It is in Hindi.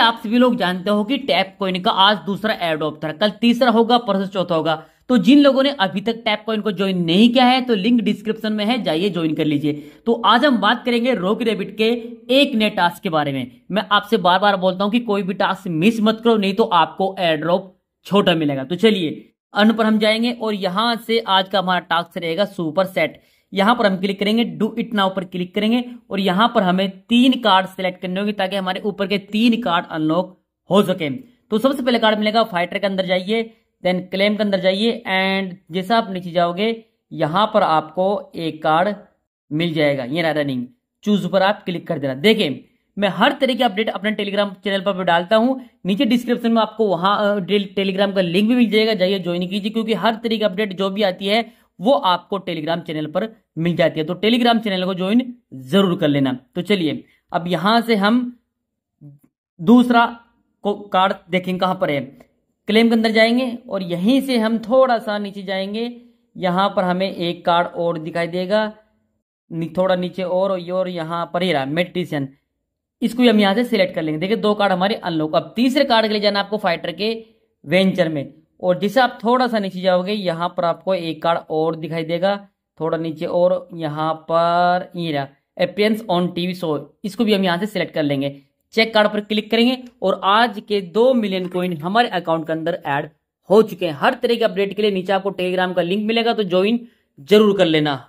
आप सभी लोग जानते हो कि टैप कॉइन का आज दूसरा एयरडॉप था कल तीसरा होगा परसों चौथा होगा तो जिन लोगों ने अभी तक टैप कॉइन को ज्वाइन नहीं किया है तो लिंक डिस्क्रिप्शन में है जाइए ज्वाइन कर लीजिए तो आज हम बात करेंगे रोक रेबिट के एक नए टास्क के बारे में मैं आपसे बार बार बोलता हूं कि कोई भी टास्क मिस मत करो नहीं तो आपको एड्रॉप छोटा मिलेगा तो चलिए अन पर हम जाएंगे और यहां से आज का हमारा टास्क रहेगा सुपर सेट यहां पर हम क्लिक करेंगे डू इट नाउ पर क्लिक करेंगे और यहां पर हमें तीन कार्ड सेलेक्ट करने होंगे ताकि हमारे ऊपर के तीन कार्ड अनलॉक हो सके तो सबसे पहले कार्ड मिलेगा फाइटर के अंदर जाइए देन क्लेम के अंदर जाइए एंड जैसा आप नीचे जाओगे यहां पर आपको एक कार्ड मिल जाएगा ये रहा रनिंग चूज पर आप क्लिक कर देना देखिए मैं हर तरह की अपडेट अपने टेलीग्राम चैनल पर डालता हूँ नीचे डिस्क्रिप्शन में आपको वहां टेलीग्राम का लिंक भी मिल जाएगा जाइए ज्वाइन कीजिए क्योंकि हर तरह की अपडेट जो भी आती है वो आपको टेलीग्राम चैनल पर मिल जाती है तो टेलीग्राम चैनल को ज्वाइन जरूर कर लेना तो चलिए अब यहां से हम दूसरा को कार्ड देखेंगे कहां पर है क्लेम के अंदर जाएंगे और यहीं से हम थोड़ा सा नीचे जाएंगे यहां पर हमें एक कार्ड और दिखाई देगा थोड़ा नीचे और और यहां पर ही रहा मेट्रिशियन इसको हम यहां से सिलेक्ट कर लेंगे देखिए दो कार्ड हमारे अनलॉक अब तीसरे कार्ड के लिए जाना आपको फाइटर के वेंचर में और जैसे आप थोड़ा सा नीचे जाओगे यहाँ पर आपको एक कार्ड और दिखाई देगा थोड़ा नीचे और यहाँ पर ये रहा अपियंस ऑन टीवी शो इसको भी हम यहाँ से सिलेक्ट कर लेंगे चेक कार्ड पर क्लिक करेंगे और आज के दो मिलियन कॉइन हमारे अकाउंट के अंदर ऐड हो चुके हैं हर तरह के अपडेट के लिए नीचे आपको टेलीग्राम का लिंक मिलेगा तो ज्वाइन जरूर कर लेना